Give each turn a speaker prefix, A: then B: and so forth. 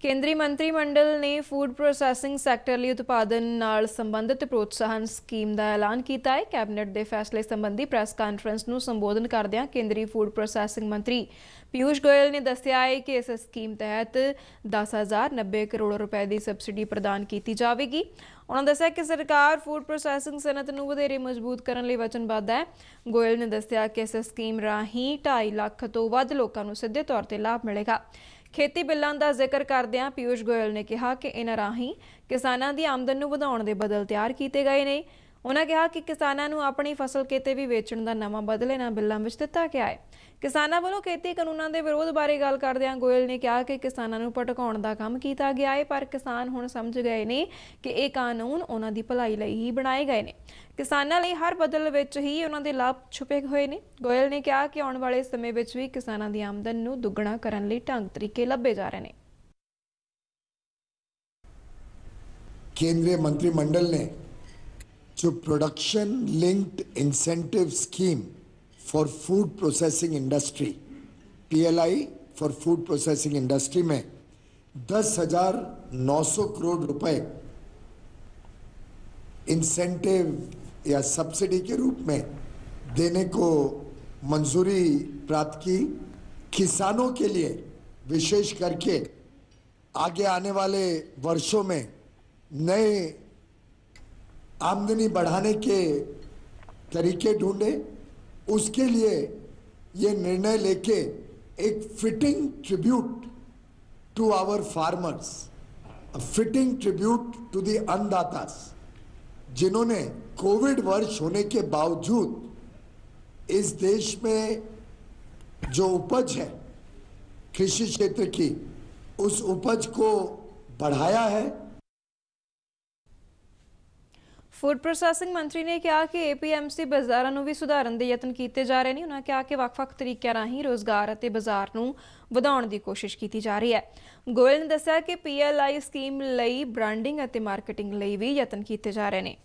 A: ਕੇਂਦਰੀ ਮੰਤਰੀ ਮੰਡਲ ਨੇ ਫੂਡ ਪ੍ਰੋਸੈਸਿੰਗ ਸੈਕਟਰ ਲਈ ਉਤਪਾਦਨ ਨਾਲ ਸੰਬੰਧਿਤ ਪ੍ਰੋਤਸਾਹਨ ਸਕੀਮ ਦਾ ਐਲਾਨ ਕੀਤਾ ਹੈ ਕੈਬਨਿਟ ਦੇ ਫੈਸਲੇ ਸੰਬੰਧੀ ਪ੍ਰੈਸ ਕਾਨਫਰੰਸ ਨੂੰ ਸੰਬੋਧਨ ਕਰਦਿਆਂ ਕੇਂਦਰੀ ਫੂਡ ਪ੍ਰੋਸੈਸਿੰਗ ਮੰਤਰੀ ਪਿਊਸ਼ ਗੋਇਲ ਨੇ ਦੱਸਿਆ ਹੈ ਕਿ ਇਸ ਸਕੀਮ ਤਹਿਤ 10090 ਕਰੋੜ ਰੁਪਏ ਦੀ ਸਬਸਿਡੀ ਪ੍ਰਦਾਨ ਕੀਤੀ ਜਾਵੇਗੀ ਉਹਨਾਂ ਦੱਸਿਆ ਕਿ ਸਰਕਾਰ ਫੂਡ ਪ੍ਰੋਸੈਸਿੰਗ ਸਨਅਤ ਨੂੰ ਵਧੇਰੇ ਮਜ਼ਬੂਤ ਕਰਨ ਲਈ ਵਚਨਬੱਧ ਹੈ ਗੋਇਲ ਨੇ ਦੱਸਿਆ ਕਿ ਇਸ ਸਕੀਮ ਰਾਹੀਂ 2.5 ਲੱਖ ਤੋਂ ਵੱਧ ਲੋਕਾਂ ਨੂੰ ਸਿੱਧੇ ਤੌਰ ਤੇ ਲਾਭ ਮਿਲੇਗਾ ਖੇਤੀ ਬਿੱਲਾਂ ਦਾ ਜ਼ਿਕਰ ਕਰਦਿਆਂ ਪਿਊਸ਼ ਗੋਇਲ ਨੇ ਕਿਹਾ ਕਿ ਇਹਨਾਂ ਰਾਹੀਂ ਕਿਸਾਨਾਂ ਦੀ ਆਮਦਨ ਨੂੰ ਵਧਾਉਣ ਦੇ ਬਦਲ ਤਿਆਰ ਕੀਤੇ ਗਏ ਨੇ ਉਹਨਾਂ ਕਿਹਾ ਕਿ ਕਿਸਾਨਾਂ ਨੂੰ ਆਪਣੀ ਫਸਲ ਕਿਤੇ ਵੀ ਵੇਚਣ ਦਾ ਨਵਾਂ ਬਦਲੇ ਨਾ ਬਿੱਲਾਂ ਵਿੱਚ ਦਿੱਤਾ ਗਿਆ ਹੈ ਕਿਸਾਨਾਂ ਵੱਲੋਂ ਖੇਤੀ ਕਾਨੂੰਨਾਂ ਦੇ ਵਿਰੋਧ ਬਾਰੇ ਗੱਲ ਕਰਦਿਆਂ ਗੋਇਲ ਨੇ ਕਿਹਾ ਕਿ ਕਿਸਾਨਾਂ ਨੂੰ ਪਟਕਾਉਣ ਦਾ ਕੰਮ ਕੀਤਾ ਗਿਆ ਹੈ ਪਰ ਕਿਸਾਨ ਹੁਣ ਸਮਝ ਗਏ ਨੇ ਕਿ ਇਹ ਕਾਨੂੰਨ ਉਹਨਾਂ ਦੀ ਭਲਾਈ ਲਈ ਹੀ ਬਣਾਏ ਗਏ ਨੇ ਕਿਸਾਨਾਂ ਲਈ ਹਰ ਬਦਲ ਵਿੱਚ ਹੀ ਉਹਨਾਂ ਦੇ ਲਾਭ ਛੁਪੇ ਹੋਏ ਨੇ ਗੋਇਲ ਨੇ ਕਿਹਾ ਕਿ ਆਉਣ ਵਾਲੇ ਸਮੇਂ ਵਿੱਚ ਵੀ ਕਿਸਾਨਾਂ ਦੀ ਆਮਦਨ ਨੂੰ ਦੁੱਗਣਾ ਕਰਨ ਲਈ ਢੰਗ ਤਰੀਕੇ ਲੱਭੇ ਜਾ ਰਹੇ ਨੇ
B: ਕੇਂਦਰੀ ਮੰਤਰੀ ਮੰਡਲ ਨੇ जो production linked incentive scheme for food processing industry PLI for food processing industry में दस हजार नौ सौ करोड़ रुपए इंसेंटिव या सब्सिडी के रूप में देने को मंजूरी प्राप्त की किसानों के लिए विशेष करके आगे आने वाले वर्षों में नए आमदनी बढ़ाने के तरीके ढूंढे उसके लिए ये निर्णय लेके एक fitting tribute to our farmers fitting tribute to the अन्नदातास जिन्होंने कोविड वर्ष होने के बावजूद इस देश में जो उपज है कृषि क्षेत्र की उस उपज को बढ़ाया है
A: ਫੂਡ ਪ੍ਰੋਸੈਸਿੰਗ ਮੰਤਰੀ ਨੇ ਕਿਹਾ ਕਿ ਏਪੀਐਮਸੀ ਬਾਜ਼ਾਰਾਂ ਨੂੰ ਵੀ ਸੁਧਾਰਨ ਦੇ ਯਤਨ ਕੀਤੇ ਜਾ ਰਹੇ ਨੇ ਉਹਨਾਂ ਕਿਹਾ ਕਿ ਵੱਖ-ਵੱਖ ਤਰੀਕਿਆਂ ਰਾਹੀਂ ਰੋਜ਼ਗਾਰ ਅਤੇ ਬਾਜ਼ਾਰ ਨੂੰ ਵਧਾਉਣ ਦੀ ਕੋਸ਼ਿਸ਼ ਕੀਤੀ ਜਾ ਰਹੀ ਹੈ ਗੋਇਲ ਨੇ ਦੱਸਿਆ ਕਿ ਪੀਐਲਆਈ ਸਕੀਮ ਲਈ ਬ੍ਰਾਂਡਿੰਗ ਅਤੇ ਮਾਰਕੀਟਿੰਗ ਲਈ ਵੀ ਯਤਨ ਕੀਤੇ ਜਾ ਰਹੇ ਨੇ